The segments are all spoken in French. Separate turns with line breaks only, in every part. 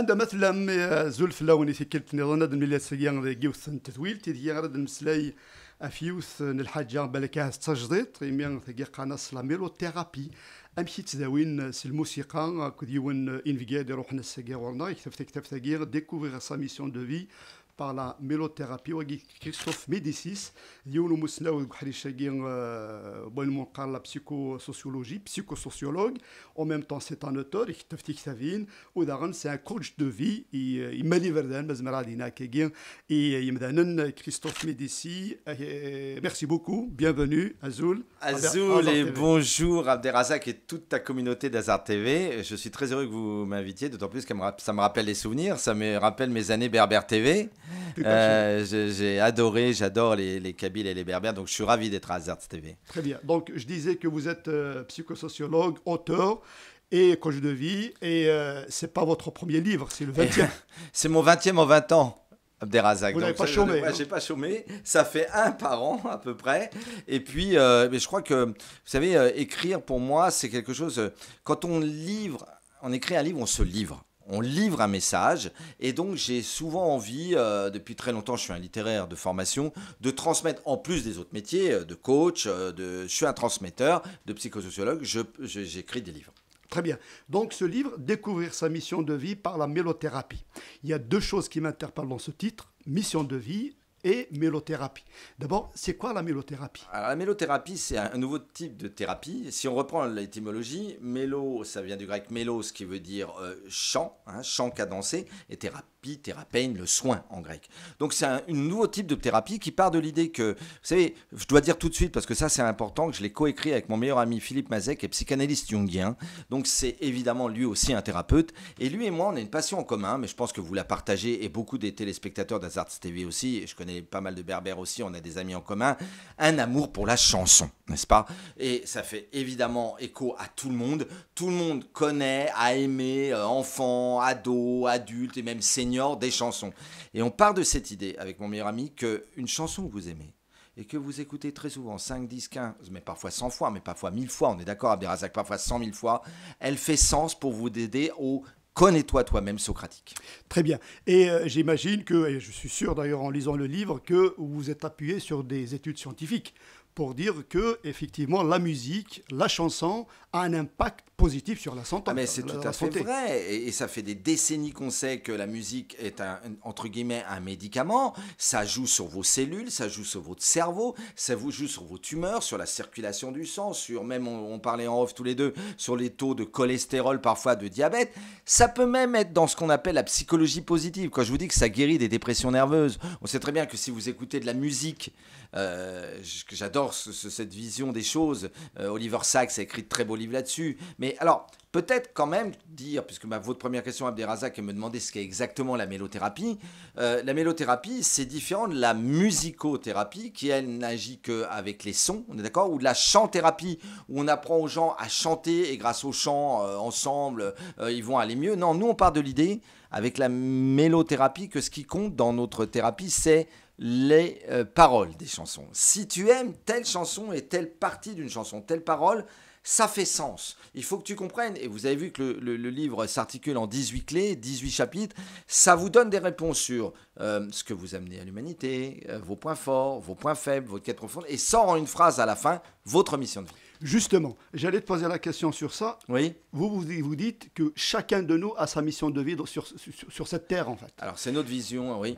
عندها مثلا زلفلة في ثكلت نظن هذا الملي سيان جيوث التثويل تيدي غرد المسلاي افيوث الحاجة بالك تجديد يمي ثقي قناص لا ميلوثيرابي امشي تداوين سي الموسيقى كوديون يون انفيكاد يروحنا السكا ورنا يكتب تكتب تكتب ديكوفيغ سا ميسيون دو في par la mélothérapie Christophe Médicis il est un la psychosociologie psychosociologue en même temps c'est un auteur ou c'est un coach de vie il euh, m'a euh, dit euh, Christophe Médicis merci beaucoup bienvenue Azoul. Azul et
bonjour abderazak et toute ta communauté d'Azar TV je suis très heureux que vous m'invitiez d'autant plus que ça me rappelle les souvenirs ça me rappelle mes années Berber TV
Euh,
j'ai adoré, j'adore les, Kabyles et les Berbères, donc je suis ravi d'être à Azart TV.
Très bien. Donc je disais que vous êtes euh, psychosociologue, auteur et coach de vie, et ce euh, c'est pas votre premier livre, c'est le 20e.
c'est mon 20e en 20 ans. Abderrazak. Vous n'avez pas chômé. Ouais, hein. j'ai pas chômé. Ça fait un par an à peu près. Et puis, mais je crois que, vous savez, écrire pour moi, c'est quelque chose. quand on livre, on écrit un livre, on se livre on livre un message. Et donc, j'ai souvent envie, euh, depuis très longtemps, je suis un littéraire de formation, de transmettre, en plus des autres métiers, euh, de coach, euh, de, je suis un transmetteur, de psychosociologue, j'écris des livres.
Très bien. Donc ce livre, Découvrir sa mission de vie par la mélothérapie. Il y a deux choses qui m'interpellent dans ce titre, mission de vie et mélothérapie. D'abord, c'est quoi la mélothérapie
La mélothérapie, c'est un nouveau type de thérapie. Si on reprend l'étymologie, mélo, ça vient du grec mélos, qui veut dire euh, chant, hein, chant cadencé, et thérapie thérapeine, le soin en grec. Donc c'est un, nouveau type de thérapie qui part de l'idée que, vous savez, je dois dire tout de suite, parce que ça c'est important, que je l'ai coécrit avec mon meilleur ami Philippe Mazek, qui est psychanalyste jungien, donc c'est évidemment lui aussi un thérapeute, et lui et moi on a une passion en commun, mais je pense que vous la partagez, et beaucoup des téléspectateurs d'Azart TV aussi, et je connais pas mal de berbères aussi, on a des amis en commun, un amour pour la chanson, n'est-ce pas Et ça fait évidemment écho à tout le monde, tout le monde connaît, a aimé, euh, enfants, ados, adultes et même senior, des chansons. Et on part de cette idée avec mon meilleur ami qu'une chanson que vous aimez, et que vous écoutez très souvent, 5, 10, 15, mais parfois 100 fois, mais parfois 1000 fois, on est d'accord, Abderrazak, parfois 100 000 fois, elle fait sens pour vous aider au connais-toi toi-même socratique.
Très bien. Et euh, j'imagine que, et je suis sûr d'ailleurs en lisant le livre, que vous êtes appuyé sur des études scientifiques pour dire que effectivement la musique, la chanson a un impact positif sur la santé. Ah, mais c'est tout à fait vrai.
Et, ça fait des décennies qu'on sait que la musique est un, entre guillemets un médicament. Ça joue sur vos cellules, ça joue sur votre cerveau, ça vous joue sur vos tumeurs, sur la circulation du sang, sur même, on, parlait en off tous les deux, sur les taux de cholestérol, parfois de diabète. Ça peut même être dans ce qu'on appelle la psychologie positive. Quand je vous dis que ça guérit des dépressions nerveuses, on sait très bien que si vous écoutez de la musique, euh, j'adore cette vision des choses. Euh, Oliver Sacks a écrit de très beaux livre là-dessus. Mais alors, peut-être quand même dire, puisque ma, votre première question, Abderrazak, me demander ce qu'est exactement la mélothérapie. Euh, la mélothérapie, c'est différent de la musicothérapie, qui elle n'agit qu'avec les sons, on est d'accord Ou de la chant-thérapie où on apprend aux gens à chanter et grâce au chant, euh, ensemble, euh, ils vont aller mieux. Non, nous, on part de l'idée, avec la mélothérapie, que ce qui compte dans notre thérapie, c'est les paroles des chansons. Si tu aimes telle chanson et telle partie d'une chanson, telle parole, ça fait sens. Il faut que tu comprennes, et vous avez vu que le, livre s'articule en 18 clés, 18 chapitres, ça vous donne des réponses sur euh, ce que vous amenez à l'humanité, euh, vos points forts, vos points faibles, votre quête profonde, et sort en une phrase à la fin, votre mission de vie.
Justement, j'allais te poser la question sur ça. Oui. Vous, vous, dites que chacun de nous a sa mission de vie sur cette terre, en fait.
Alors, c'est notre vision, oui.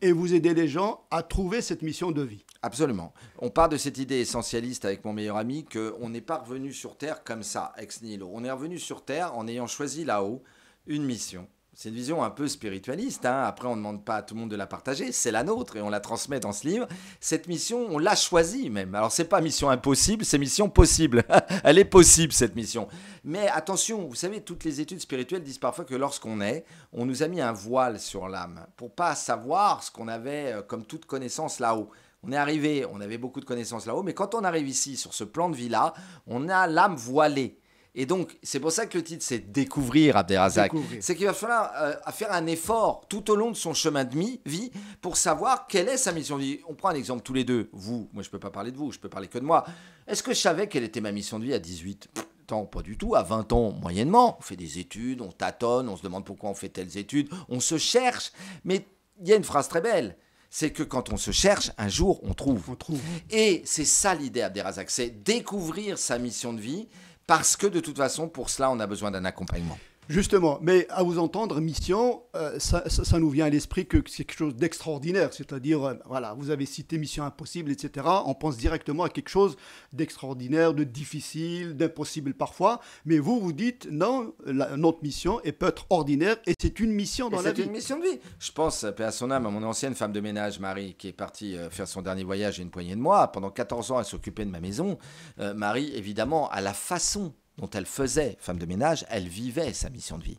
Et vous aidez les
gens à trouver cette mission de vie. Absolument. On part de cette idée essentialiste avec mon meilleur ami qu'on n'est pas revenu sur Terre comme ça, ex nihilo. On est revenu sur Terre en ayant choisi là-haut une mission c'est une vision un peu spiritualiste. Hein. Après, on ne demande pas à tout le monde de la partager. C'est la nôtre et on la transmet dans ce livre. Cette mission, on l'a choisie même. Alors, ce n'est pas mission impossible, c'est mission possible. Elle est possible, cette mission. Mais attention, vous savez, toutes les études spirituelles disent parfois que lorsqu'on est, on nous a mis un voile sur l'âme pour pas savoir ce qu'on avait euh, comme toute connaissance là-haut. On est arrivé, on avait beaucoup de connaissances là-haut, mais quand on arrive ici, sur ce plan de vie-là, on a l'âme voilée. Et donc, c'est pour ça que le titre, c'est Découvrir Abderrazak. C'est qu'il va falloir euh, faire un effort tout au long de son chemin de vie pour savoir quelle est sa mission de vie. On prend un exemple tous les deux. Vous, moi, je ne peux pas parler de vous, je peux parler que de moi. Est-ce que je savais quelle était ma mission de vie à 18 ans Pas du tout. À 20 ans, moyennement. On fait des études, on tâtonne, on se demande pourquoi on fait telles études, on se cherche. Mais il y a une phrase très belle c'est que quand on se cherche, un jour, on trouve. On trouve. Et c'est ça l'idée Abderrazak, c'est découvrir sa mission de vie parce que de toute façon, pour cela, on a besoin d'un accompagnement. Justement,
mais à vous entendre, mission, euh, ça, nous vient à l'esprit que c'est quelque chose d'extraordinaire. C'est-à-dire, euh, voilà, vous avez cité Mission Impossible, etc. On pense directement à quelque chose d'extraordinaire, de difficile, d'impossible parfois. Mais vous, vous dites, non, notre mission est peut-être ordinaire et c'est une mission dans la vie. C'est une mission
de vie. Je pense, euh, à son âme, à mon ancienne femme de ménage, Marie, qui est partie faire son dernier voyage il une poignée de mois. Pendant 14 ans, elle s'occupait de ma maison. Marie, évidemment, à la façon dont elle faisait femme de ménage, elle vivait sa mission de vie.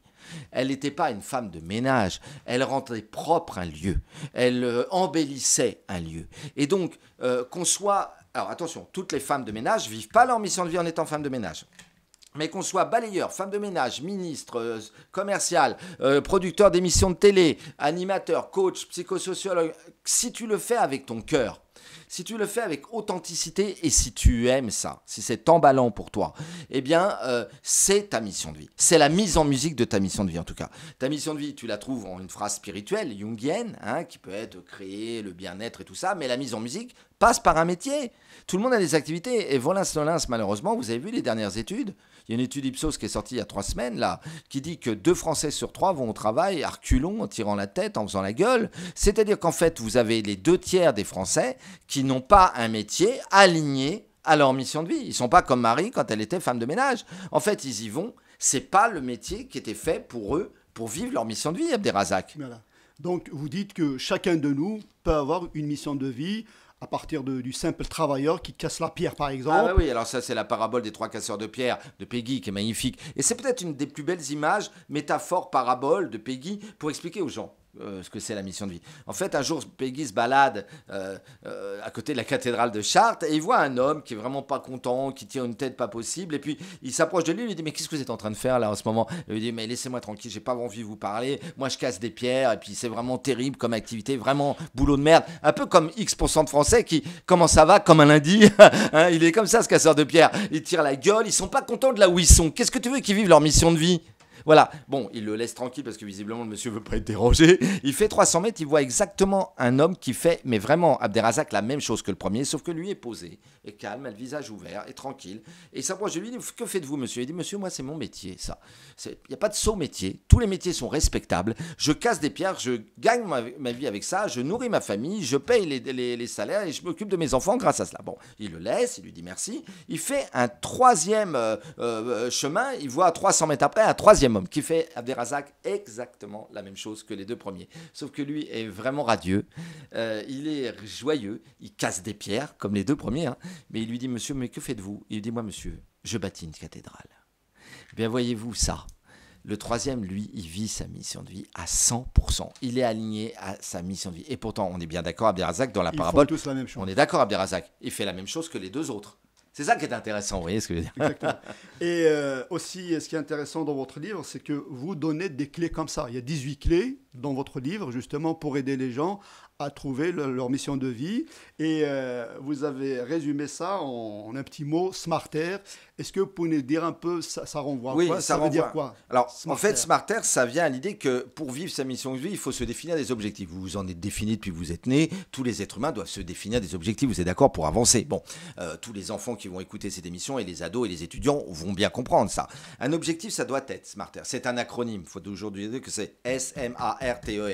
Elle n'était pas une femme de ménage, elle rendait propre un lieu, elle euh, embellissait un lieu. Et donc, euh, qu'on soit... Alors attention, toutes les femmes de ménage vivent pas leur mission de vie en étant femme de ménage. Mais qu'on soit balayeur, femme de ménage, ministre, euh, commercial, producteur d'émissions de télé, animateur, coach, psychosociologue, si tu le fais avec ton cœur, si tu le fais avec authenticité et si tu aimes ça, si c'est emballant pour toi, eh bien, euh, c'est ta mission de vie. C'est la mise en musique de ta mission de vie, en tout cas. Ta mission de vie, tu la trouves en une phrase spirituelle, jungienne, hein, qui peut être créer le bien-être et tout ça, mais la mise en musique passe par un métier. Tout le monde a des activités. Et Volins Nolins, malheureusement, vous avez vu les dernières études. Il y a une étude Ipsos qui est sortie il y a trois semaines, là, qui dit que deux Français sur trois vont au travail à reculons, en tirant la tête, en faisant la gueule. C'est-à-dire qu'en fait, vous avez les deux tiers des Français qui n'ont pas un métier aligné à leur mission de vie. Ils sont pas comme Marie quand elle était femme de ménage. En fait, ils y vont. C'est pas le métier qui était fait pour eux, pour vivre leur mission de vie, Abderrazak.
Voilà. Donc, vous dites que chacun de nous peut avoir une mission de vie à partir du simple travailleur qui casse la pierre, par ah exemple. Ah oui,
alors ça, c'est la parabole des trois casseurs de pierre de Peggy, qui est magnifique. Et c'est peut-être une des plus belles images, métaphores, parabole de Peggy, pour expliquer aux gens. Euh, ce que c'est la mission de vie. En fait, un jour, Peggy se balade euh, euh, à côté de la cathédrale de Chartres et il voit un homme qui est vraiment pas content, qui tire une tête pas possible. Et puis, il s'approche de lui et lui dit Mais qu'est-ce que vous êtes en train de faire là en ce moment Il lui dit Mais laissez-moi tranquille, j'ai pas envie de vous parler. Moi, je casse des pierres et puis c'est vraiment terrible comme activité, vraiment boulot de merde. Un peu comme X% de Français qui, comment ça va, comme un lundi, hein, il est comme ça ce casseur de pierres. Il tire la gueule, ils sont pas contents de là où ils sont. Qu'est-ce que tu veux qu'ils vivent leur mission de vie voilà, bon, il le laisse tranquille parce que visiblement le monsieur veut pas être dérangé. Il fait 300 mètres, il voit exactement un homme qui fait, mais vraiment, Abderrazak, la même chose que le premier, sauf que lui est posé, est calme, a le visage ouvert, et tranquille. Et il s'approche de lui, il dit Que faites-vous, monsieur Il dit Monsieur, moi, c'est mon métier, ça. Il n'y a pas de saut métier. Tous les métiers sont respectables. Je casse des pierres, je gagne ma, vie avec ça, je nourris ma famille, je paye les, salaires et je m'occupe de mes enfants grâce à cela. Bon, il le laisse, il lui dit merci. Il fait un troisième euh, euh, chemin, il voit 300 mètres après un troisième qui fait Abderrazak exactement la même chose que les deux premiers. Sauf que lui est vraiment radieux, euh, il est joyeux, il casse des pierres, comme les deux premiers, hein. mais il lui dit, monsieur, mais que faites-vous Il dit, moi, monsieur, je bâtis une cathédrale. Eh bien, voyez-vous ça. Le troisième, lui, il vit sa mission de vie à 100%. Il est aligné à sa mission de vie. Et pourtant, on est bien d'accord, Abderrazak, dans la parabole. On est d'accord, Abderrazak. Il fait la même chose que les deux autres. C'est ça qui est intéressant, vous voyez ce que je veux
dire. Et euh, aussi, ce qui est intéressant dans votre livre, c'est que vous donnez des clés comme ça. Il y a 18 clés dans votre livre, justement, pour aider les gens à trouver leur mission de vie. Et euh, vous avez résumé ça en, en un petit mot, smarter. Est-ce que pour nous dire un peu, ça, renvoie à oui, quoi ça, renvoie. veut quoi
Alors, en fait, Smarter, ça vient à l'idée que pour vivre sa mission de vie, il faut se définir des objectifs. Vous vous en êtes défini depuis que vous êtes né. Tous les êtres humains doivent se définir des objectifs, vous êtes d'accord, pour avancer. Bon, euh, tous les enfants qui vont écouter cette émission et les ados et les étudiants vont bien comprendre ça. Un objectif, ça doit être Smarter. C'est un acronyme. Il faut toujours dire que c'est S-M-A-R-T-E-R.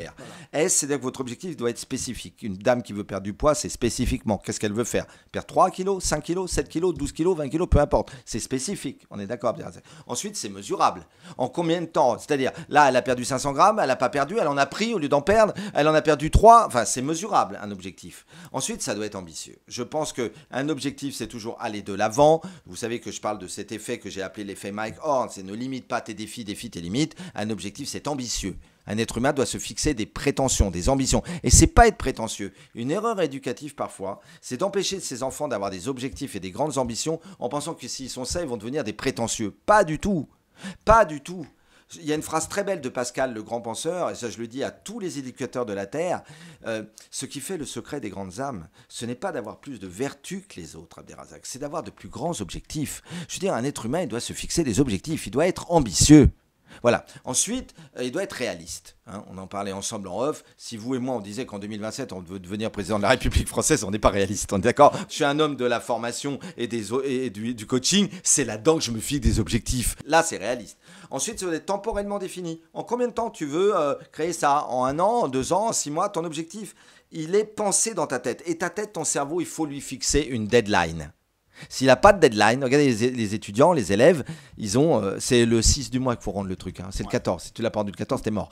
E S, c'est-à-dire que votre objectif doit être spécifique. Une dame qui veut perdre du poids, c'est spécifiquement. Qu'est-ce qu'elle veut faire Perdre 3 kilos, 5 kilos, 7 kilos, 12 kilos, 20 kilos, peu importe spécifique, on est d'accord. Ensuite, c'est mesurable. En combien de temps C'est-à-dire, là, elle a perdu 500 grammes, elle n'a pas perdu, elle en a pris au lieu d'en perdre, elle en a perdu 3. Enfin, c'est mesurable, un objectif. Ensuite, ça doit être ambitieux. Je pense que un objectif, c'est toujours aller de l'avant. Vous savez que je parle de cet effet que j'ai appelé l'effet Mike Horn, c'est ne limite pas tes défis, défis tes limites. Un objectif, c'est ambitieux. Un être humain doit se fixer des prétentions, des ambitions. Et c'est pas être prétentieux. Une erreur éducative parfois, c'est d'empêcher ses enfants d'avoir des objectifs et des grandes ambitions en pensant que s'ils sont ça, ils vont devenir des prétentieux. Pas du tout. Pas du tout. Il y a une phrase très belle de Pascal, le grand penseur, et ça je le dis à tous les éducateurs de la Terre, euh, ce qui fait le secret des grandes âmes, ce n'est pas d'avoir plus de vertus que les autres, Abderrazak, c'est d'avoir de plus grands objectifs. Je veux dire, un être humain, il doit se fixer des objectifs, il doit être ambitieux. Voilà. Ensuite, euh, il doit être réaliste. Hein. on en parlait ensemble en off. Si vous et moi, on disait qu'en 2027, on veut devenir président de la République française, on n'est pas réaliste. On est d'accord Je suis un homme de la formation et, du, coaching. C'est là-dedans que je me fixe des objectifs. Là, c'est réaliste. Ensuite, ça doit être temporellement défini. En combien de temps tu veux euh, créer ça En un an, en deux ans, en six mois Ton objectif, il est pensé dans ta tête. Et ta tête, ton cerveau, il faut lui fixer une deadline. S'il n'a pas de deadline, regardez les, étudiants, les élèves, ils ont, euh, c'est le 6 du mois qu'il faut rendre le truc. Hein. C'est le 14. Si tu l'as pas rendu le 14, t'es mort.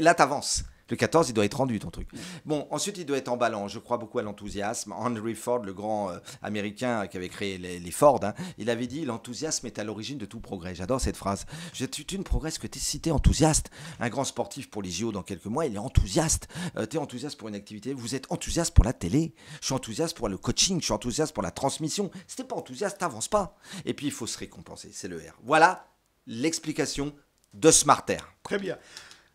là, t'avances. Le 14, il doit être rendu, ton truc. Bon, ensuite, il doit être en emballant. Je crois beaucoup à l'enthousiasme. Henry Ford, le grand euh, américain qui avait créé les, Ford, hein, il avait dit L'enthousiasme est à l'origine de tout progrès. J'adore cette phrase. Je, tu, une ne que tu es enthousiaste. Un grand sportif pour les JO dans quelques mois, il est enthousiaste. Euh, tu es enthousiaste pour une activité. Vous êtes enthousiaste pour la télé. Je suis enthousiaste pour le coaching. Je suis enthousiaste pour la transmission. Si t'es pas enthousiaste, t'avances pas. Et puis, il faut se récompenser. C'est le R. Voilà l'explication de Smarter. Très bien.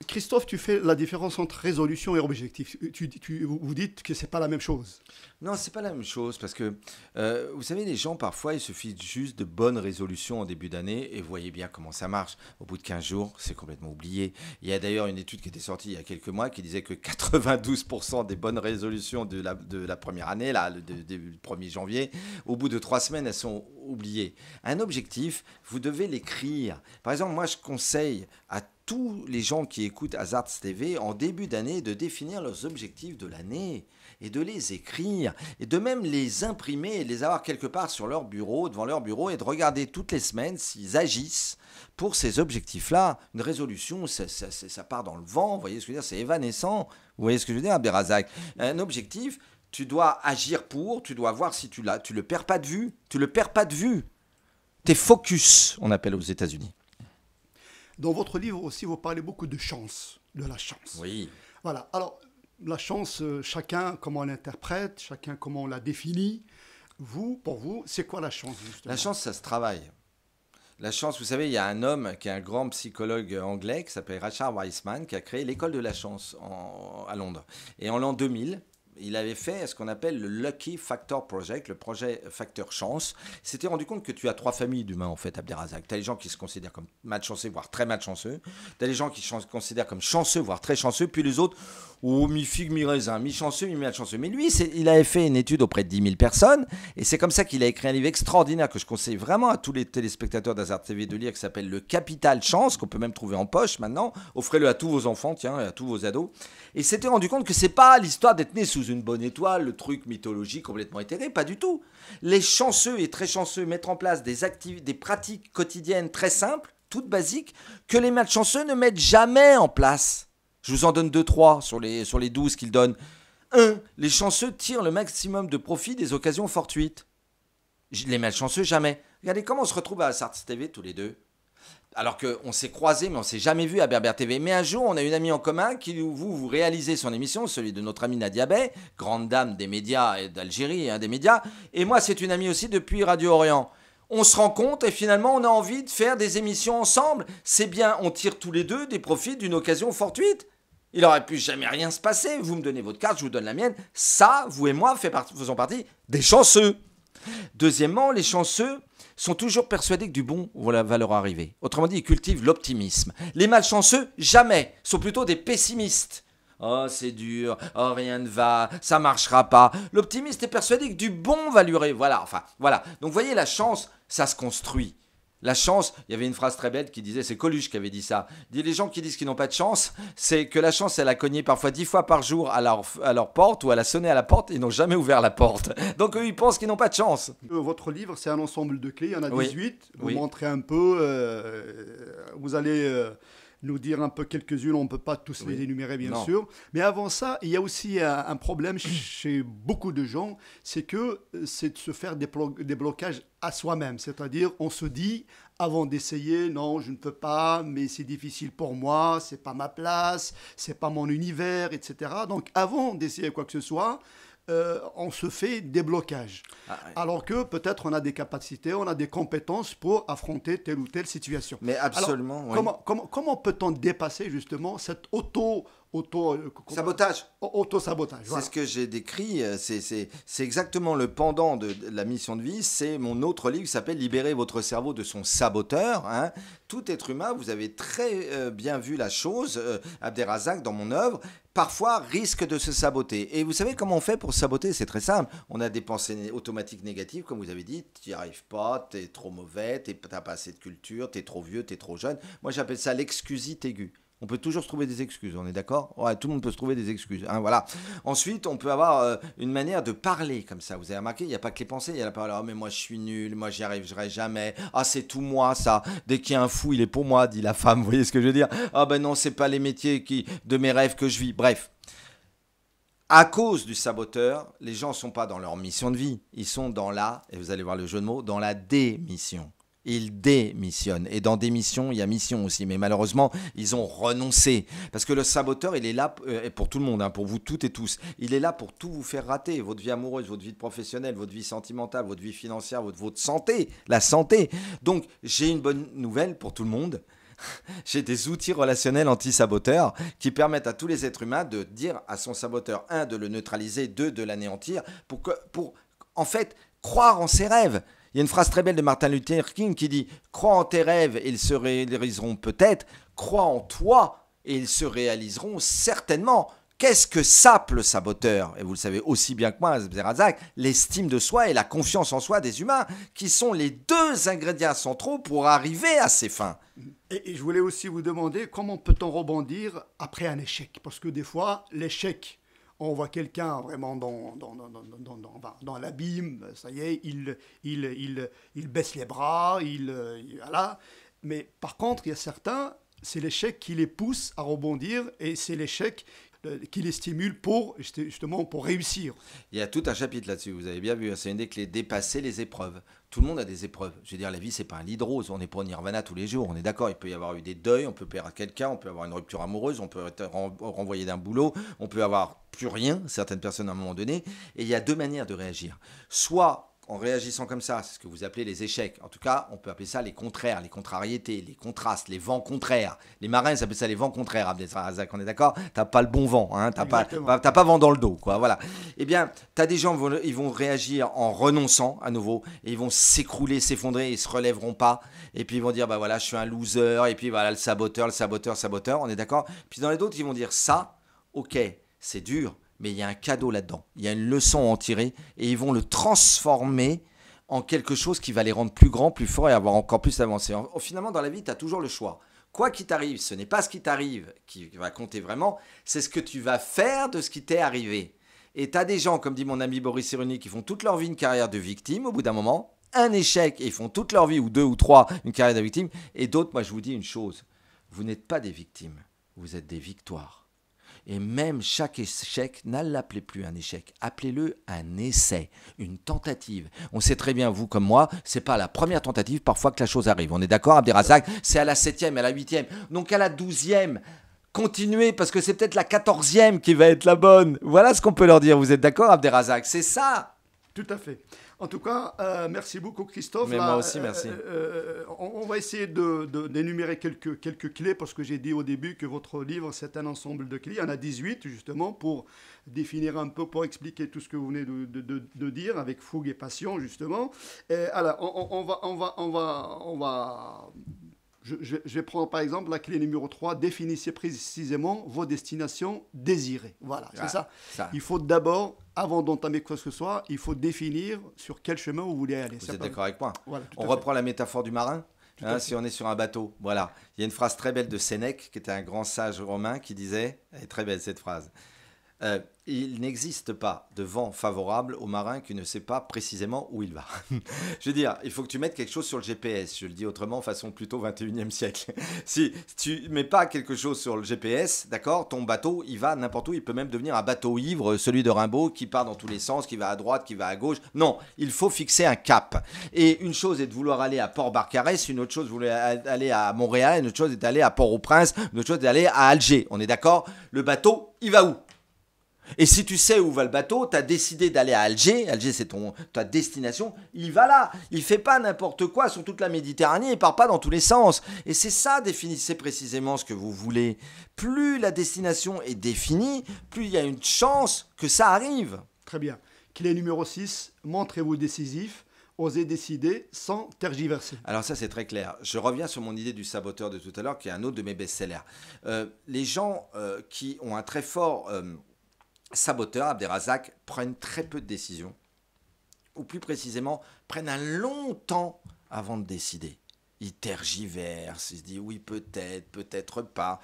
Christophe, tu fais la différence entre résolution et objectif. Euh, tu, vous dites que c'est pas la
même chose. Non, c'est pas la même chose parce que euh, vous savez, les gens parfois, il suffit juste de bonnes résolutions en début d'année et vous voyez bien comment ça marche. Au bout de 15 jours, c'est complètement oublié. Il y a d'ailleurs une étude qui était sortie il y a quelques mois qui disait que 92% des bonnes résolutions de la, première année, là, le, de, 1er janvier, au bout de trois semaines, elles sont oubliées. Un objectif, vous devez l'écrire. Par exemple, moi, je conseille à tous les gens qui écoutent Hazards TV en début d'année de définir leurs objectifs de l'année et de les écrire et de même les imprimer et les avoir quelque part sur leur bureau, devant leur bureau et de regarder toutes les semaines s'ils agissent pour ces objectifs-là. Une résolution, ça, ça, ça, part dans le vent, vous voyez ce que je veux dire, c'est évanescent. Vous voyez ce que je veux dire, Berazac Un objectif, tu dois agir pour, tu dois voir si tu l'as, tu le perds pas de vue, tu le perds pas de vue. T'es focus, on appelle aux États-Unis.
Dans votre livre aussi, vous parlez beaucoup de chance, de la chance. Oui. Voilà. Alors, la chance, euh, chacun comment on l'interprète, chacun comment on la définit. Vous, pour vous, c'est quoi la chance
justement La chance, ça se travaille. La chance, vous savez, il y a un homme qui est un grand psychologue anglais qui s'appelle Richard Weissman qui a créé l'école de la chance à Londres. Et en l'an 2000, il avait fait ce qu'on appelle le Lucky Factor Project, le projet facteur chance. Il s'était rendu compte que tu as trois familles d'humains, en fait, Abderrazak. Tu as les gens qui se considèrent comme malchanceux, voire très malchanceux. Tu as les gens qui se considèrent comme chanceux, voire très chanceux. Puis les autres, ou mi-figue, mi-raisin, mi-chanceux, mi chanceux. Mais lui, il avait fait une étude auprès de 10 000 personnes, et c'est comme ça qu'il a écrit un livre extraordinaire que je conseille vraiment à tous les téléspectateurs d'Azard TV de lire, qui s'appelle Le Capital Chance, qu'on peut même trouver en poche maintenant. Offrez-le à tous vos enfants, tiens, et à tous vos ados. Et il s'était rendu compte que c'est pas l'histoire d'être né sous une bonne étoile, le truc mythologique complètement éthéré, pas du tout. Les chanceux et très chanceux mettent en place des, des pratiques quotidiennes très simples, toutes basiques, que les malchanceux ne mettent jamais en place. Je vous en donne deux, trois sur les, sur les 12 qu'il donne. 1. Les chanceux tirent le maximum de profit des occasions fortuites. Les malchanceux, jamais. Regardez comment on se retrouve à Sartre TV tous les deux. Alors qu'on s'est croisés, mais on s'est jamais vu à Berber TV. Mais un jour, on a une amie en commun qui, vous, vous réalisez son émission, celui de notre amie Nadia Bey, grande dame des médias et d'Algérie, hein, des médias. Et moi, c'est une amie aussi depuis Radio Orient on se rend compte et finalement on a envie de faire des émissions ensemble. C'est bien, on tire tous les deux des profits d'une occasion fortuite. Il aurait pu jamais rien se passer. Vous me donnez votre carte, je vous donne la mienne. Ça, vous et moi faisons partie des chanceux. Deuxièmement, les chanceux sont toujours persuadés que du bon va leur arriver. Autrement dit, ils cultivent l'optimisme. Les malchanceux, jamais, sont plutôt des pessimistes. Oh, c'est dur, oh, rien ne va, ça marchera pas. L'optimiste est persuadé que du bon va lui arriver. Voilà, enfin, voilà. Donc, voyez, la chance ça se construit. La chance, il y avait une phrase très bête qui disait, c'est Coluche qui avait dit ça. dit les gens qui disent qu'ils n'ont pas de chance, c'est que la chance, elle a cogné parfois dix fois par jour à leur, à leur porte ou elle a sonné à la porte, ils n'ont jamais ouvert la porte.
Donc eux, ils pensent qu'ils n'ont pas de chance. Euh, votre livre, c'est un ensemble de clés, il y en a 18. Vous montrez un peu, euh, vous allez... Euh, nous dire un peu quelques-unes. On ne peut pas tous les énumérer, bien sûr. Mais avant ça, il y a aussi euh, un, problème chez beaucoup de gens, c'est que euh, c'est de se faire des, des blocages à soi-même. C'est-à-dire, on se dit, avant d'essayer, non, je ne peux pas, mais c'est difficile pour moi, c'est pas ma place, c'est pas mon univers, etc. Donc, avant d'essayer quoi que ce soit, euh, on se fait des blocages. Ah, Alors que peut-être on a des capacités, on a des compétences pour affronter telle ou telle situation. Mais absolument. comment peut-on dépasser justement cette auto auto euh, sabotage auto sabotage c'est ce
que j'ai décrit euh, c'est exactement le pendant de, la mission de vie c'est mon autre livre qui s'appelle libérer votre cerveau de son saboteur hein. tout être humain vous avez très euh, bien vu la chose abderazak Abderrazak dans mon œuvre parfois risque de se saboter. Et vous savez comment on fait pour saboter C'est très simple. On a des pensées automatiques négatives, comme vous avez dit, tu n'y arrives pas, tu es trop mauvais, tu n'as pas assez de culture, tu es trop vieux, tu es trop jeune. Moi j'appelle ça l'excusite aiguë. On peut toujours se trouver des excuses, on est d'accord Ouais, tout le monde peut se trouver des excuses. Hein, voilà. Ensuite, on peut avoir euh, une manière de parler comme ça. Vous avez remarqué, il n'y a pas que les pensées, il y a la parole. Oh, mais moi, je suis nul, moi, j'y arriverai jamais. Ah, c'est tout moi, ça. Dès qu'il y a un fou, il est pour moi, dit la femme. Vous voyez ce que je veux dire Ah, ben non, c'est pas les métiers qui, de mes rêves que je vis. Bref. À cause du saboteur, les gens ne sont pas dans leur mission de vie. Ils sont dans la, et vous allez voir le jeu de mots, dans la démission ils démissionnent. Et dans démission, il y a mission aussi. Mais malheureusement, ils ont renoncé. Parce que le saboteur, il est là euh, pour tout le monde, hein, pour vous toutes et tous. Il est là pour tout vous faire rater. Votre vie amoureuse, votre vie professionnelle, votre vie sentimentale, votre vie financière, votre, votre santé, la santé. Donc, j'ai une bonne nouvelle pour tout le monde. J'ai des outils relationnels anti-saboteurs qui permettent à tous les êtres humains de dire à son saboteur, un, de le neutraliser, deux, de l'anéantir, pour, que, pour en fait croire en ses rêves. Il y a une phrase très belle de Martin Luther King qui dit Crois en tes rêves et ils se réaliseront peut-être. Crois en toi et ils se réaliseront certainement. Qu'est-ce que sape le saboteur Et vous le savez aussi bien que moi, Zerazak, l'estime de soi et la confiance en soi des humains, qui sont les deux ingrédients centraux pour arriver à ces fins.
et je voulais aussi vous demander comment peut-on rebondir après un échec Parce que des fois, l'échec on voit quelqu'un vraiment dans, dans, l'abîme, ça y est, il, il, baisse les bras, il, il, Mais par contre, il y a certains, c'est l'échec qui les pousse à rebondir et c'est l'échec qui les stimule pour justement pour réussir.
Il y a tout un chapitre là-dessus, vous avez bien vu, hein, c'est une des clés, dépasser les épreuves. Tout le monde a des épreuves. Je veux dire, la vie, c'est pas un lit de rose, on est pas au nirvana tous les jours, on est d'accord, il peut y avoir eu des deuils, on peut perdre quelqu'un, on peut avoir une rupture amoureuse, on peut être renvoyé d'un boulot, on peut avoir plus rien, certaines personnes à un moment donné, et il y a deux manières de réagir. Soit en réagissant comme ça, c'est ce que vous appelez les échecs. En tout cas, on peut appeler ça les contraires, les contrariétés, les contrastes, les vents contraires. Les marins, ils appellent ça les vents contraires, Abdelazak, on est d'accord T'as pas le bon vent, hein t'as pas, pas vent dans le dos, quoi, voilà. Eh bien, t'as des gens, ils vont réagir en renonçant à nouveau, ils vont s'écrouler, s'effondrer, ils se relèveront pas, et puis ils vont dire, bah voilà, je suis un loser, et puis voilà, le saboteur, le saboteur, le saboteur, on est d'accord Puis dans les autres, ils vont dire ça, ok, c'est dur, mais il y a un cadeau là-dedans, il y a une leçon à en tirer, et ils vont le transformer en quelque chose qui va les rendre plus grands, plus forts et avoir encore plus d'avancées. Finalement, dans la vie, tu as toujours le choix. Quoi qu'il t'arrive, ce n'est pas ce qui t'arrive qui va compter vraiment, c'est ce que tu vas faire de ce qui t'est arrivé. Et tu as des gens, comme dit mon ami Boris Cyrulnik, qui font toute leur vie une carrière de victime au bout d'un moment, un échec, et ils font toute leur vie, ou deux ou trois, une carrière de victime, et d'autres, moi je vous dis une chose, vous n'êtes pas des victimes, vous êtes des victoires. Et même chaque échec, n'appelez plus un échec, appelez-le un essai, une tentative. On sait très bien, vous comme moi, c'est pas la première tentative parfois que la chose arrive. On est d'accord, Abderrazak C'est à la septième, à la huitième, donc à la douzième continuez parce que c'est peut-être la quatorzième qui va être la bonne. Voilà ce qu'on peut leur dire. Vous êtes d'accord, Abderrazak C'est ça
Tout à fait. En tout cas, euh, merci beaucoup Christophe. Mais moi aussi, merci. Euh, euh, on, va essayer d'énumérer de, quelques, quelques clés parce que j'ai dit au début que votre livre, c'est un ensemble de clés. Il y en a 18 justement pour définir un peu, pour expliquer tout ce que vous venez de, de dire avec fougue et passion justement. alors, on, on va... On va, on va, on va je, vais prendre par exemple la clé numéro 3, définissez précisément vos destinations désirées. Voilà, c'est ah, ça. Il faut d'abord, avant d'entamer quoi que ce soit, il faut définir sur quel chemin vous voulez aller. Vous êtes d'accord avec moi On reprend
la métaphore du marin hein, si on est sur un bateau, voilà. Il y a une phrase très belle de Sénèque, qui était un grand sage romain, qui disait, elle est très belle cette phrase, euh, il n'existe pas de vent favorable au marin qui ne sait pas précisément où il va. je veux dire, il faut que tu mettes quelque chose sur le GPS. Je le dis autrement, façon plutôt 21e siècle. si tu mets pas quelque chose sur le GPS, d'accord, ton bateau, il va n'importe où. Il peut même devenir un bateau ivre, celui de Rimbaud, qui part dans tous les sens, qui va à droite, qui va à gauche. Non, il faut fixer un cap. Et une chose est de vouloir aller à Port-Barcarès, une autre chose vouloir aller à Montréal, une autre chose est d'aller à Port-au-Prince, une autre chose est d'aller à Alger. On est d'accord Le bateau, il va où et si tu sais où va le bateau, tu as décidé d'aller à Alger, Alger c'est ton, ta destination, il va là, il fait pas n'importe quoi sur toute la Méditerranée, il part pas dans tous les sens. Et c'est ça, définissez précisément ce que vous voulez. Plus la destination est définie, plus il y a une chance que ça arrive. Très bien.
Clé numéro 6, montrez-vous décisif. Osez décider sans tergiverser.
Alors ça c'est très clair. Je reviens sur mon idée du saboteur de tout à l'heure, qui est un autre de mes best-sellers. Euh, les gens euh, qui ont un très fort euh, saboteurs, Abderrazak, prennent très peu de décisions, ou plus précisément, prennent un long temps avant de décider. Il tergiverse, il se dit oui peut-être, peut-être pas.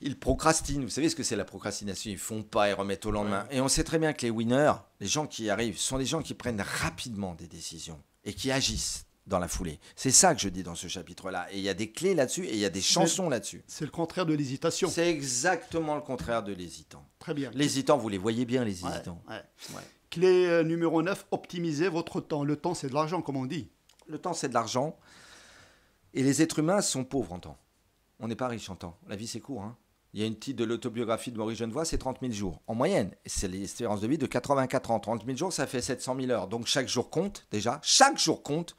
ils procrastinent, vous savez ce que c'est la procrastination, ils font pas et remettent au lendemain. Et on sait très bien que les winners, les gens qui arrivent, sont des gens qui prennent rapidement des décisions et qui agissent dans la foulée. C'est ça que je dis dans ce chapitre-là. Et il y a des clés là-dessus et il y a des chansons là-dessus. C'est le contraire de l'hésitation. C'est exactement le contraire de l'hésitant. Très bien. L'hésitant, vous les voyez bien, les hésitants. Clé euh, numéro 9, optimisez votre temps. Le temps, c'est de l'argent, comme on dit. Le temps, c'est de l'argent. Et les êtres humains sont pauvres en temps. On n'est pas riche en temps. La vie, c'est court. Hein. Il y a une petite de l'autobiographie de Maurice Genevoix, c'est 30 000 jours en moyenne. C'est l'espérance de vie de 84 ans. 30 000 jours, ça fait 700 000 heures. Donc chaque jour compte déjà. Chaque jour compte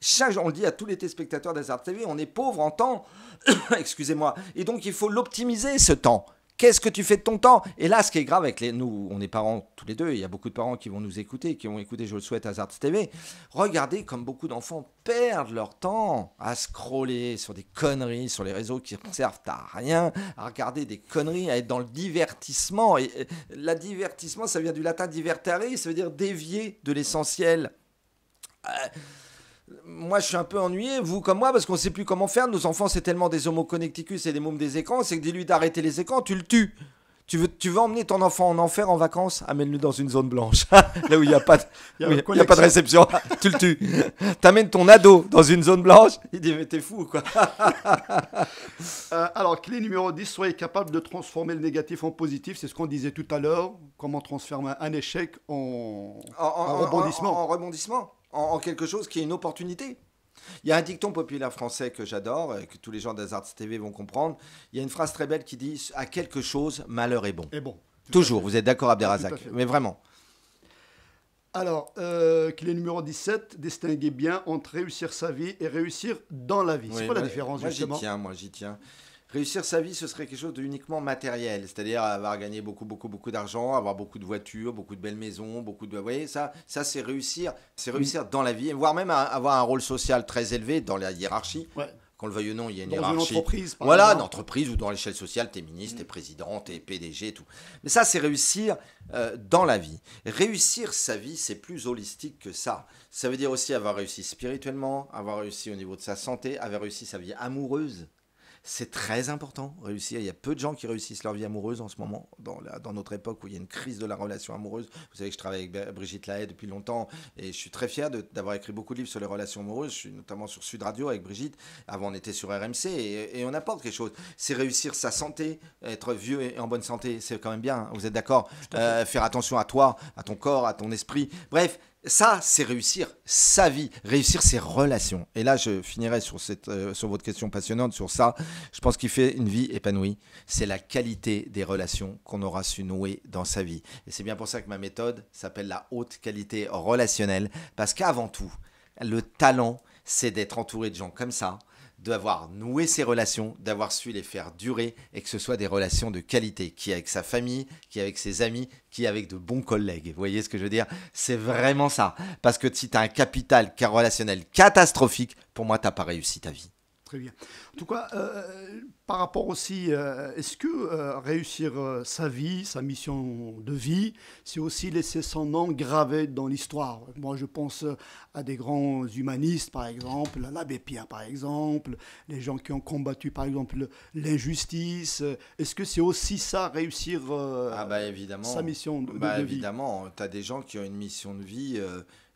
chaque on le dit à tous les téléspectateurs d'Azard TV, on est pauvre en temps. Excusez-moi. Et donc, il faut l'optimiser, ce temps. Qu'est-ce que tu fais de ton temps Et là, ce qui est grave avec les, nous, on est parents tous les deux, il y a beaucoup de parents qui vont nous écouter, qui ont écouter, je le souhaite, Azart TV. Regardez comme beaucoup d'enfants perdent leur temps à scroller sur des conneries, sur les réseaux qui ne servent à rien, à regarder des conneries, à être dans le divertissement. Et, euh, la divertissement, ça vient du latin divertare, ça veut dire dévier de l'essentiel. Euh, moi, je suis un peu ennuyé, vous comme moi, parce qu'on ne sait plus comment faire. Nos enfants, c'est tellement des homo connecticus et des mômes des écrans. C'est que dis-lui d'arrêter les écrans, tu le tues. Tu veux, tu emmener ton enfant en enfer en vacances Amène-le dans une zone blanche, là où il n'y a, pas de, a, pas de réception. tu le tues. T'amènes ton ado dans une zone blanche, il
dit mais t'es fou quoi. Euh, alors, clé numéro 10, soyez capable de transformer le négatif en positif. C'est ce qu'on disait tout à l'heure, comment transformer un échec
en, en rebondissement en, quelque chose qui est une opportunité. Il y a un dicton populaire français que j'adore et que tous les gens des arts TV vont comprendre. Il y a une phrase très belle qui dit À quelque chose, malheur est bon. Et bon. Toujours, vous êtes d'accord, ah, Abderrazak Mais vraiment.
Alors, euh, qu'il est numéro 17, Distinguer bien entre réussir sa vie et réussir dans la vie. c'est quoi la différence, justement Moi, j'y tiens,
moi, j'y tiens réussir sa vie, ce serait quelque chose d'uniquement uniquement matériel, c'est-à-dire avoir gagné beaucoup, beaucoup, beaucoup d'argent, avoir beaucoup de voitures, beaucoup de belles maisons, beaucoup de. Vous voyez, ça, ça c'est réussir, c'est réussir dans la vie, voire même avoir un rôle social très élevé dans la hiérarchie. Ouais. Qu'on le veuille ou non, il y a une dans hiérarchie. Une entreprise, par voilà, exemple. une entreprise ou dans l'échelle sociale, t'es ministre, t'es mm. président, t'es PDG, tout. Mais ça, c'est réussir euh, dans la vie. Réussir sa vie, c'est plus holistique que ça. Ça veut dire aussi avoir réussi spirituellement, avoir réussi au niveau de sa santé, avoir réussi sa vie amoureuse c'est très important, réussir. Il y a peu de gens qui réussissent leur vie amoureuse en ce moment, dans, notre époque où il y a une crise de la relation amoureuse. Vous savez que je travaille avec Brigitte Lahaye depuis longtemps et je suis très fier d'avoir écrit beaucoup de livres sur les relations amoureuses. Je suis notamment sur Sud Radio avec Brigitte. Avant, on était sur RMC et, on apporte quelque chose. C'est réussir sa santé, être vieux et en bonne santé, c'est quand même bien. Hein. Vous êtes d'accord euh, Faire attention à toi, à ton corps, à ton esprit. Bref, ça, c'est réussir sa vie, réussir ses relations. Et là, je finirai sur, cette, euh, sur votre question passionnante, sur ça. Je pense qu'il fait une vie épanouie. C'est la qualité des relations qu'on aura su nouer dans sa vie. Et c'est bien pour ça que ma méthode s'appelle la haute qualité relationnelle. Parce qu'avant tout, le talent, c'est d'être entouré de gens comme ça, d'avoir noué ses relations, d'avoir su les faire durer et que ce soit des relations de qualité, qui avec sa famille, qui avec ses amis, qui avec de bons collègues. Vous voyez ce que je veux dire C'est vraiment ça. Parce que si tu as un capital relationnel catastrophique, pour moi, tu n'as pas réussi ta vie.
Très bien. En tout cas, euh, par rapport aussi, euh, est-ce que euh, réussir sa vie, sa mission de vie, c'est aussi laisser son nom gravé dans l'histoire Moi, je pense à des grands humanistes, par exemple, l'abbé Pierre, par exemple, les gens qui ont combattu, par exemple, l'injustice. Est-ce
que c'est aussi ça, réussir ah bah, évidemment. sa mission de, bah évidemment. vie Évidemment, tu as des gens qui ont une mission de vie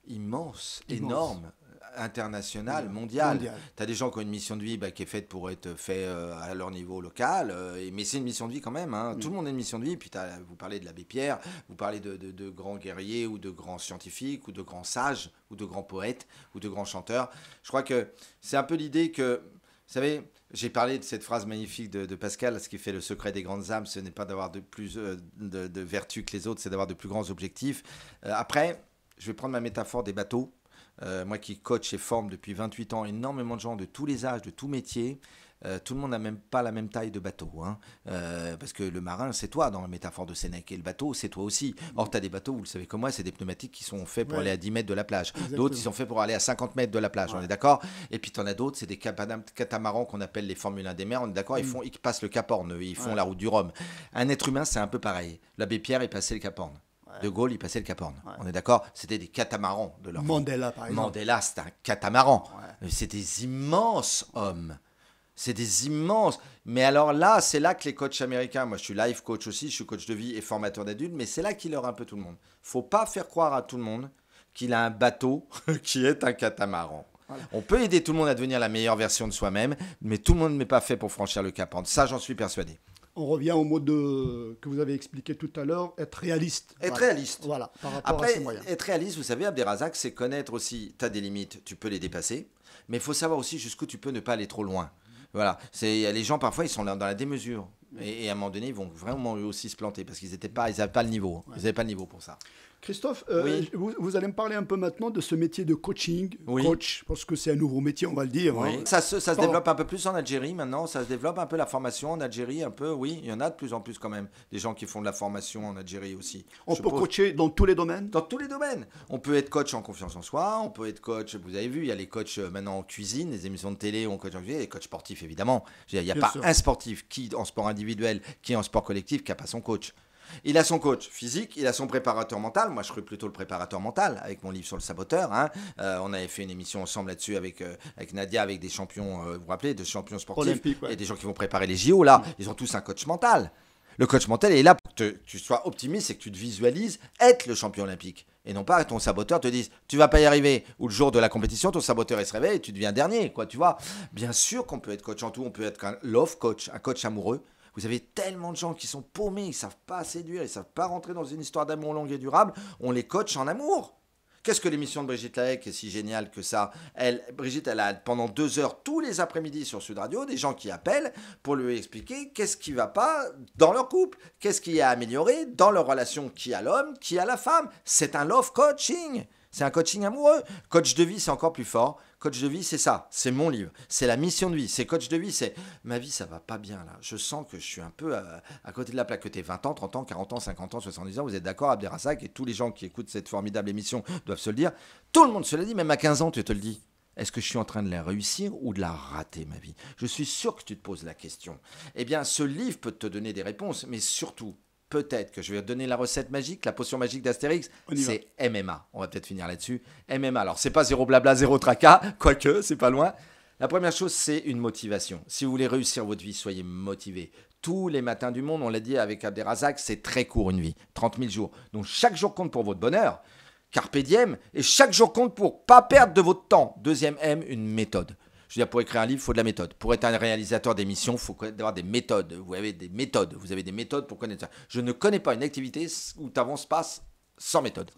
immense. énorme international, mondial. Tu as des gens qui ont une mission de vie bah, qui est faite pour être fait euh, à leur niveau local, euh, mais c'est une mission de vie quand même. Hein. Mm. Tout le monde a une mission de vie. Puis as, vous parlez de l'abbé Pierre, vous parlez de, de, grands guerriers ou de grands scientifiques ou de grands sages ou de grands poètes ou de grands chanteurs. Je crois que c'est un peu l'idée que, vous savez, j'ai parlé de cette phrase magnifique de, Pascal, ce qui fait le secret des grandes âmes, ce n'est pas d'avoir de plus euh, de, vertus que les autres, c'est d'avoir de plus grands objectifs. après, je vais prendre ma métaphore des bateaux. Euh, moi qui coach et forme depuis 28 ans énormément de gens de tous les âges, de tous métiers, euh, tout le monde n'a même pas la même taille de bateau. Hein. Euh, parce que le marin, c'est toi dans la métaphore de Sénèque. Et le bateau, c'est toi aussi. Or, tu as des bateaux, vous le savez comme moi, c'est des pneumatiques qui sont faits pour aller à 10 mètres de la plage. D'autres, ils sont faits pour aller à 50 mètres de la plage. On est d'accord Et puis, tu en as d'autres, c'est des catamarans qu'on appelle les Formule 1 des mers. On est d'accord Ils mm. font, ils passent le Cap Horn, ils font la route du Rhum. Un être humain, c'est un peu pareil. L'abbé Pierre est passé le Cap Horn. De Gaulle, il passait le Cap Horn. On est d'accord C'était des catamarans de leur Mandela, par exemple. Mandela, c'est un catamaran. Euh, c'est des immenses hommes. C'est des immenses. Mais alors là, c'est là que les coachs américains, moi je suis life coach aussi, je suis coach de vie et formateur d'adultes, mais c'est là qu'il leur un peu tout le monde. Faut pas faire croire à tout le monde qu'il a un bateau qui est un catamaran. On peut aider tout le monde à devenir la meilleure version de soi-même, mais tout le monde n'est pas fait pour franchir le cap. Ça, j'en suis persuadé
on revient au mot que vous avez expliqué tout à l'heure, être réaliste. Être réaliste. Voilà, Après,
à Être réaliste, vous savez, Abderrazak, c'est connaître aussi, tu as des limites, tu peux les dépasser, mais il faut savoir aussi jusqu'où tu peux ne pas aller trop loin. Voilà, C'est les gens parfois, ils sont dans la démesure. Et, à un moment donné, ils vont vraiment aussi se planter parce qu'ils n'avaient pas, ils pas le niveau. Ils n'avaient pas le niveau pour ça. Christophe,
euh, vous, allez me parler un peu maintenant de ce métier de coaching, coach, parce que c'est un nouveau métier, on va le dire. Hein. Oui. Ça, se, ça se développe
un peu plus en Algérie maintenant, ça se développe un peu la formation en Algérie, un peu, oui, il y en a de plus en plus quand même, des gens qui font de la formation en Algérie aussi. On peut coacher dans tous les domaines Dans tous les domaines. On peut être coach en confiance en soi, on peut être coach, vous avez vu, il y a les coachs euh, maintenant en cuisine, les émissions de télé où on coach en cuisine, les coachs sportifs évidemment. Il n'y a pas un sportif qui, en sport individuel, individuel qui est en sport collectif qui n'a pas son coach. Il a son coach physique, il a son préparateur mental. Moi, je serais plutôt le préparateur mental avec mon livre sur le saboteur. Hein. Euh, on avait fait une émission ensemble là-dessus avec, euh, avec Nadia, avec des champions, euh, vous vous rappelez, de champions sportifs. Et des gens qui vont préparer les JO. Là, ils ont tous un coach mental. Le coach mental est là pour que tu sois optimiste et que tu te visualises être le champion olympique. Et non pas ton saboteur te dise tu vas pas y arriver. Ou le jour de la compétition, ton saboteur il se réveille et tu deviens dernier. quoi, tu vois. Bien sûr qu'on peut être coach en tout. On peut être un love coach, un coach amoureux. Vous avez tellement de gens qui sont paumés, ils ne savent pas séduire, ils ne savent pas rentrer dans une histoire d'amour longue et durable. On les coach en amour. Qu'est-ce que l'émission de Brigitte Lahaye est si géniale que ça elle, Brigitte, elle a pendant deux heures tous les après-midi sur Sud Radio des gens qui appellent pour lui expliquer qu'est-ce qui va pas dans leur couple, qu'est-ce qui a amélioré dans leur relation qui a l'homme, qui a la femme. C'est un love coaching. C'est un coaching amoureux. Coach de vie, c'est encore plus fort. Coach de vie, c'est ça. C'est mon livre. C'est la mission de vie. C'est coach de vie. C'est ma vie, ça va pas bien là. Je sens que je suis un peu euh, à, côté de la plaque. Que t'es 20 ans, 30 ans, 40 ans, 50 ans, 70 ans, vous êtes d'accord, Abderrazak, et tous les gens qui écoutent cette formidable émission doivent se le dire. Tout le monde se le dit, même à 15 ans, tu te le dis. Est-ce que je suis en train de la réussir ou de la rater, ma vie Je suis sûr que tu te poses la question. Eh bien, ce livre peut te donner des réponses, mais surtout, peut-être que je vais donner la recette magique, la potion magique d'Astérix, c'est MMA. On va peut-être finir là-dessus. MMA. Alors, c'est pas zéro blabla, zéro tracas, quoique, c'est pas loin. La première chose, c'est une motivation. Si vous voulez réussir votre vie, soyez motivé. Tous les matins du monde, on l'a dit avec Abderrazak, c'est très court une vie, 30 000 jours. Donc chaque jour compte pour votre bonheur, carpe diem, et chaque jour compte pour pas perdre de votre temps. Deuxième M, une méthode. Je veux dire, pour écrire un livre, il faut de la méthode. Pour être un réalisateur d'émissions, il faut avoir des méthodes. Vous avez des méthodes. Vous avez des méthodes pour connaître ça. Je ne connais pas une activité où tu avances pas sans méthode.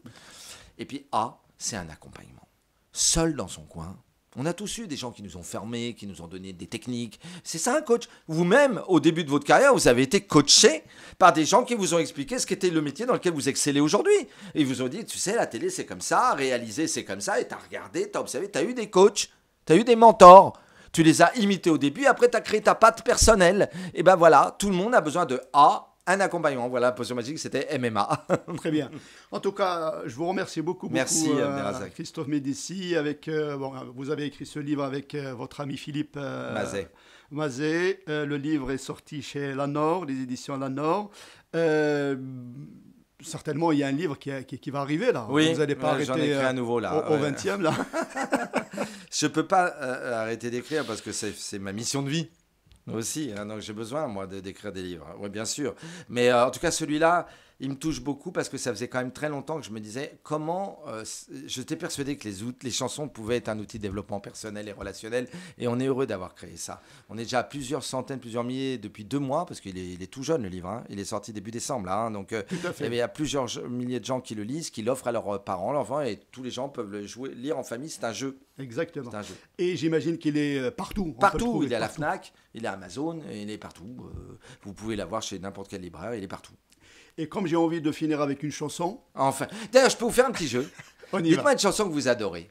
Et puis A, c'est un accompagnement. Seul dans son coin, on a tous eu des gens qui nous ont fermés, qui nous ont donné des techniques. C'est ça un coach. Vous-même, au début de votre carrière, vous avez été coaché par des gens qui vous ont expliqué ce qu'était le métier dans lequel vous excellez aujourd'hui. Ils vous ont dit, tu sais, la télé c'est comme ça, réaliser c'est comme ça, et t'as regardé, t'as observé, as eu des coachs. Tu as eu des mentors, tu les as imités au début, après tu as créé ta patte personnelle. Et ben voilà, tout le monde a besoin de A, un accompagnement. Voilà, position Magique, c'était MMA.
Très bien. En tout cas, je vous remercie beaucoup. Merci, euh, Christophe Médici. Avec, euh, euh, vous avez écrit ce livre avec votre ami Philippe Mazet. Mazet. le livre est sorti chez Lanor, les éditions Lanor certainement, il y a un livre qui, va arriver là. Oui, vous n'allez pas arrêter euh, un nouveau, là, au, 20e là.
je ne peux pas euh, arrêter d'écrire parce que c'est ma mission de vie aussi. Hein, donc j'ai besoin, moi, d'écrire des livres. Oui, bien sûr. Mais euh, en tout cas, celui-là, il me touche beaucoup parce que ça faisait quand même très longtemps que je me disais comment. Euh, je J'étais persuadé que les, chansons pouvaient être un outil de développement personnel et relationnel, et on est heureux d'avoir créé ça. On est déjà à plusieurs centaines, plusieurs milliers depuis deux mois, parce qu'il est, tout jeune le livre, hein. il est sorti début décembre, là, hein. donc euh, il y a plusieurs milliers de gens qui le lisent, qui l'offrent à leurs euh, parents, leurs enfants et tous les gens peuvent le jouer, lire en famille, c'est un jeu. Exactement.
Et j'imagine qu'il
est partout. Partout, il est à la Fnac, il est à Amazon, il est partout. vous pouvez l'avoir chez n'importe quel libraire, il est partout. Et comme j'ai envie de finir avec une chanson. Enfin. D'ailleurs, je peux vous faire un petit jeu. Dites-moi une chanson que vous adorez.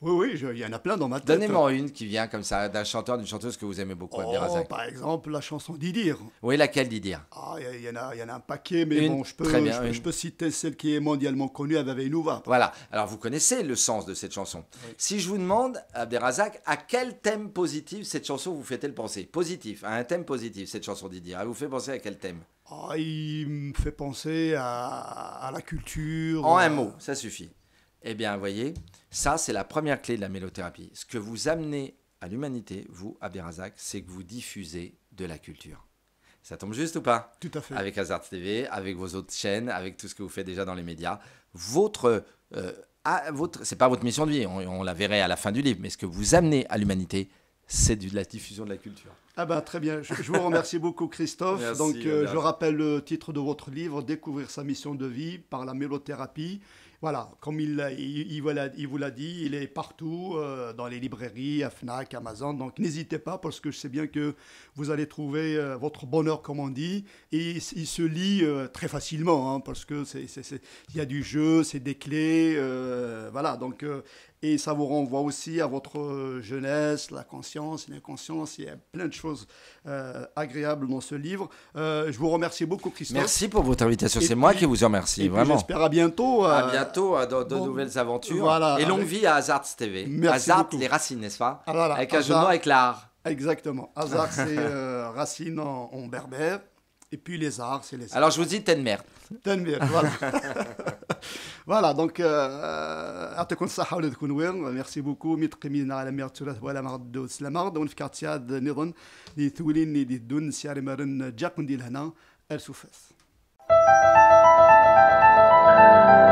Oui, oui, il y en a plein dans ma tête. Donnez-moi une qui vient comme ça, d'un chanteur, d'une chanteuse que vous aimez beaucoup, oh, Par exemple, la chanson Didier. Oui, laquelle Didier
ah, il y, y, en a un paquet, mais bon, je peux, je, peux
citer celle qui est mondialement connue, Ave Voilà, alors vous connaissez le sens de cette chanson. Si je vous demande, Abderrazak, à quel thème positif cette chanson vous fait-elle penser Positif, à un thème positif, cette chanson Didier, Elle vous fait penser à quel thème
ah, il me fait penser à, la culture. En un mot,
ça suffit. Eh bien, vous voyez, ça, c'est la première clé de la mélothérapie. Ce que vous amenez à l'humanité, vous, à c'est que vous diffusez de la culture. Ça tombe juste ou pas Tout à fait. Avec Hazard TV, avec vos autres chaînes, avec tout ce que vous faites déjà dans les médias. Votre. Euh, ah, votre c'est pas votre mission de vie, on, on la verrait à la fin du livre, mais ce que vous amenez à l'humanité, c'est de la diffusion de la culture.
Ah ben, très bien. Je, vous remercie beaucoup, Christophe. Donc, euh, je rappelle le titre de votre livre, Découvrir sa mission de vie par la mélothérapie. Voilà, comme il, il, il, vous l'a dit, il est partout, euh, dans les librairies, à FNAC, Amazon. Donc, n'hésitez pas, parce que je sais bien que vous allez trouver euh, votre bonheur, comme on dit. Et il, se lit très facilement, hein, parce qu'il y a du jeu, c'est des clés. voilà, donc et ça vous renvoie aussi à votre euh, jeunesse, la conscience, l'inconscience. Il y a plein de choses euh, agréables dans ce livre. Euh, je vous
remercie beaucoup, Christophe. Merci pour votre invitation. C'est moi qui vous remercie, et vraiment. J'espère à bientôt. à bientôt à de, nouvelles aventures. et longue vie à Hazard TV. Merci Hazard, les racines, n'est-ce pas ah Avec Hazard, avec l'art.
Exactement. Hazard, c'est racine en, berbère. Et
puis les arts, c'est les arts. Alors je vous dis Tenmer. Tenmer, voilà.
فوالا دونك يعطيكم الصحه ولاد كنوير ميرسي بوكو ميت قيمينا على مير التراث ولا مرد والسلامه ونفكر تياد نظن لي ثولين لي دون سياري مرن جاكون ديال هنا you.